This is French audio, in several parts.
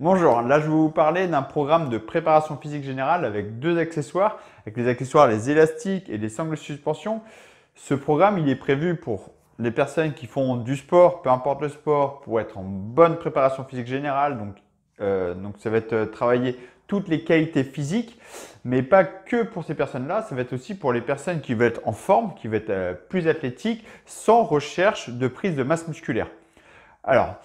Bonjour, là je vais vous parler d'un programme de préparation physique générale avec deux accessoires, avec les accessoires les élastiques et les sangles de suspension. Ce programme il est prévu pour les personnes qui font du sport, peu importe le sport, pour être en bonne préparation physique générale. Donc, euh, donc ça va être euh, travailler toutes les qualités physiques, mais pas que pour ces personnes-là, ça va être aussi pour les personnes qui veulent être en forme, qui veulent être euh, plus athlétiques, sans recherche de prise de masse musculaire. Alors,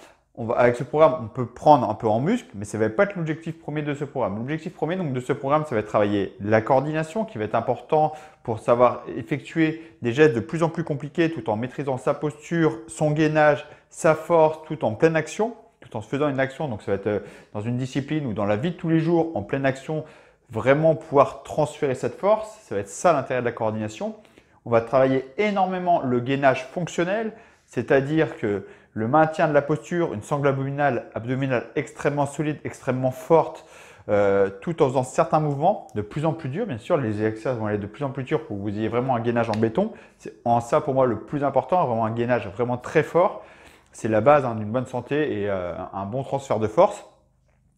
avec ce programme, on peut prendre un peu en muscle, mais ça ne va pas être l'objectif premier de ce programme. L'objectif premier donc, de ce programme, ça va être travailler la coordination qui va être important pour savoir effectuer des gestes de plus en plus compliqués tout en maîtrisant sa posture, son gainage, sa force, tout en pleine action, tout en se faisant une action. Donc ça va être euh, dans une discipline ou dans la vie de tous les jours, en pleine action, vraiment pouvoir transférer cette force. Ça va être ça l'intérêt de la coordination. On va travailler énormément le gainage fonctionnel, c'est-à-dire que le maintien de la posture, une sangle abdominale, abdominale extrêmement solide, extrêmement forte, euh, tout en faisant certains mouvements de plus en plus durs. Bien sûr, les exercices vont aller de plus en plus durs pour que vous ayez vraiment un gainage en béton. C'est en ça pour moi le plus important, vraiment un gainage vraiment très fort. C'est la base hein, d'une bonne santé et euh, un bon transfert de force.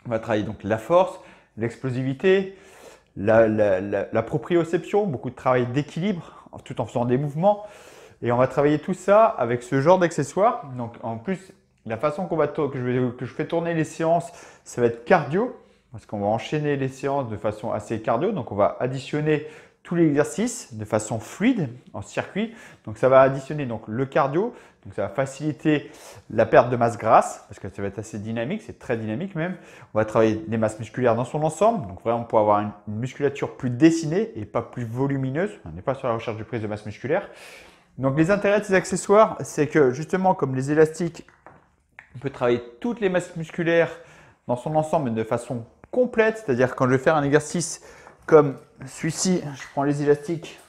On va travailler donc la force, l'explosivité, la proprioception, beaucoup de travail d'équilibre tout en faisant des mouvements. Et on va travailler tout ça avec ce genre d'accessoires. Donc en plus, la façon qu'on va que je, fais tourner les séances, ça va être cardio, parce qu'on va enchaîner les séances de façon assez cardio. Donc on va additionner tous les exercices de façon fluide en circuit. Donc ça va additionner donc le cardio, donc ça va faciliter la perte de masse grasse parce que ça va être assez dynamique, c'est très dynamique même. On va travailler les masses musculaires dans son ensemble, donc vraiment pour avoir une musculature plus dessinée et pas plus volumineuse. On n'est pas sur la recherche du prise de masse musculaire. Donc les intérêts de ces accessoires, c'est que justement comme les élastiques, on peut travailler toutes les masses musculaires dans son ensemble de façon complète, c'est-à-dire quand je vais faire un exercice comme celui-ci, je prends les élastiques,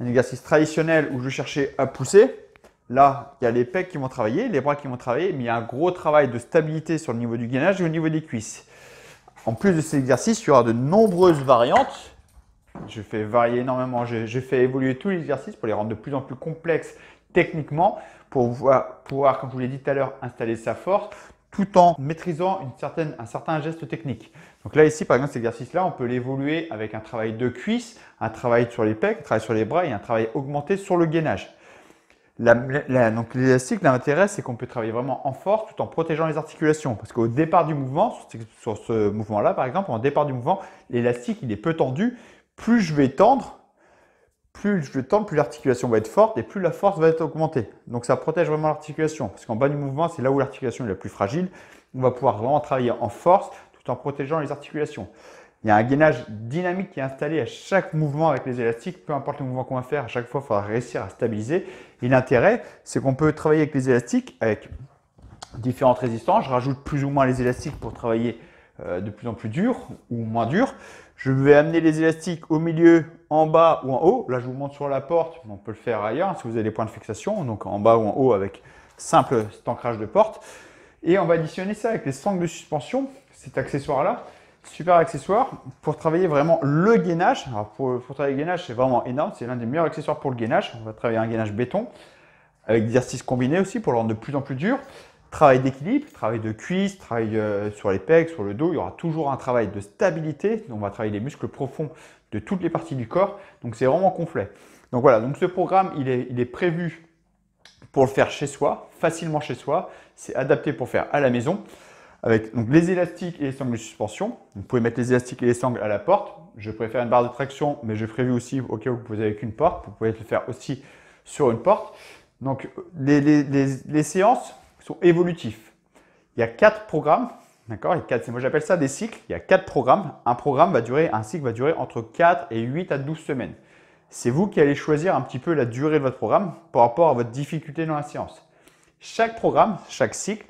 un exercice traditionnel où je cherchais à pousser, là il y a les pecs qui vont travailler, les bras qui vont travailler, mais il y a un gros travail de stabilité sur le niveau du gainage et au niveau des cuisses. En plus de ces exercices, il y aura de nombreuses variantes je fais varier énormément, je, je fais évoluer tous les exercices pour les rendre de plus en plus complexes techniquement, pour pouvoir, comme je vous l'ai dit tout à l'heure, installer sa force tout en maîtrisant un certain geste technique. Donc là, ici, par exemple, cet exercice-là, on peut l'évoluer avec un travail de cuisse, un travail sur les pecs, un travail sur les bras et un travail augmenté sur le gainage. donc l'élastique, l'intérêt, c'est qu'on peut travailler vraiment en force tout en protégeant les articulations. Parce qu'au départ du mouvement, sur ce, ce mouvement-là, par exemple, au départ du mouvement, l'élastique, il est peu tendu plus je vais tendre, plus je vais tendre, plus l'articulation va être forte et plus la force va être augmentée. Donc ça protège vraiment l'articulation, parce qu'en bas du mouvement, c'est là où l'articulation est la plus fragile. On va pouvoir vraiment travailler en force tout en protégeant les articulations. Il y a un gainage dynamique qui est installé à chaque mouvement avec les élastiques, peu importe le mouvement qu'on va faire, à chaque fois, il faudra réussir à stabiliser. Et l'intérêt, c'est qu'on peut travailler avec les élastiques, avec différentes résistances. Je rajoute plus ou moins les élastiques pour travailler euh, de plus en plus dur ou moins dur. Je vais amener les élastiques au milieu, en bas ou en haut. Là, je vous montre sur la porte, on peut le faire ailleurs hein, si vous avez des points de fixation, donc en bas ou en haut avec simple cet ancrage de porte. Et on va additionner ça avec les sangles de suspension, cet accessoire-là. Super accessoire pour travailler vraiment le gainage. Alors pour, pour travailler le gainage, c'est vraiment énorme. C'est l'un des meilleurs accessoires pour le gainage. On va travailler un gainage béton avec des exercices combinés aussi pour le rendre de plus en plus dur. Travail d'équilibre, travail de cuisse, travail euh, sur les pecs, sur le dos, il y aura toujours un travail de stabilité. On va travailler les muscles profonds de toutes les parties du corps. Donc c'est vraiment complet. Donc voilà, donc ce programme, il est, il est prévu pour le faire chez soi, facilement chez soi. C'est adapté pour faire à la maison avec donc, les élastiques et les sangles de suspension. Vous pouvez mettre les élastiques et les sangles à la porte. Je préfère une barre de traction, mais j'ai prévu aussi au cas où vous n'avez une porte. Vous pouvez le faire aussi sur une porte. Donc les séances, évolutif Il y a quatre programmes, d'accord quatre, Moi j'appelle ça des cycles. Il y a quatre programmes. Un programme va durer, un cycle va durer entre 4 et 8 à 12 semaines. C'est vous qui allez choisir un petit peu la durée de votre programme par rapport à votre difficulté dans la séance. Chaque programme, chaque cycle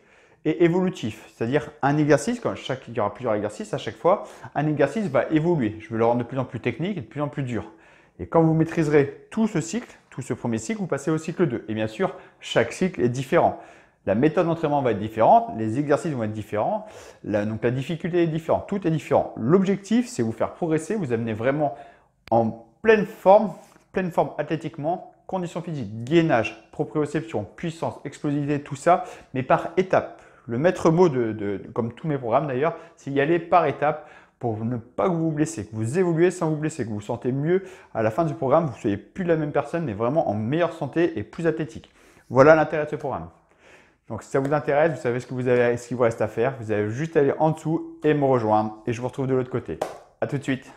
est évolutif. C'est-à-dire un exercice, comme chaque, il y aura plusieurs exercices à chaque fois, un exercice va évoluer. Je vais le rendre de plus en plus technique et de plus en plus dur. Et quand vous maîtriserez tout ce cycle, tout ce premier cycle, vous passez au cycle 2. Et bien sûr, chaque cycle est différent. La méthode d'entraînement va être différente, les exercices vont être différents, la, donc la difficulté est différente, tout est différent. L'objectif, c'est vous faire progresser, vous amener vraiment en pleine forme, pleine forme athlétiquement, conditions physiques, gainage, proprioception, puissance, explosivité, tout ça, mais par étape. Le maître mot, de, comme tous mes programmes d'ailleurs, c'est y aller par étapes pour ne pas que vous vous que vous évoluez sans vous blesser, que vous vous sentez mieux à la fin du programme, vous ne soyez plus la même personne, mais vraiment en meilleure santé et plus athlétique. Voilà l'intérêt de ce programme. Donc si ça vous intéresse, vous savez ce, que vous avez, ce qu'il vous reste à faire. Vous avez juste à aller en dessous et me rejoindre. Et je vous retrouve de l'autre côté. À tout de suite.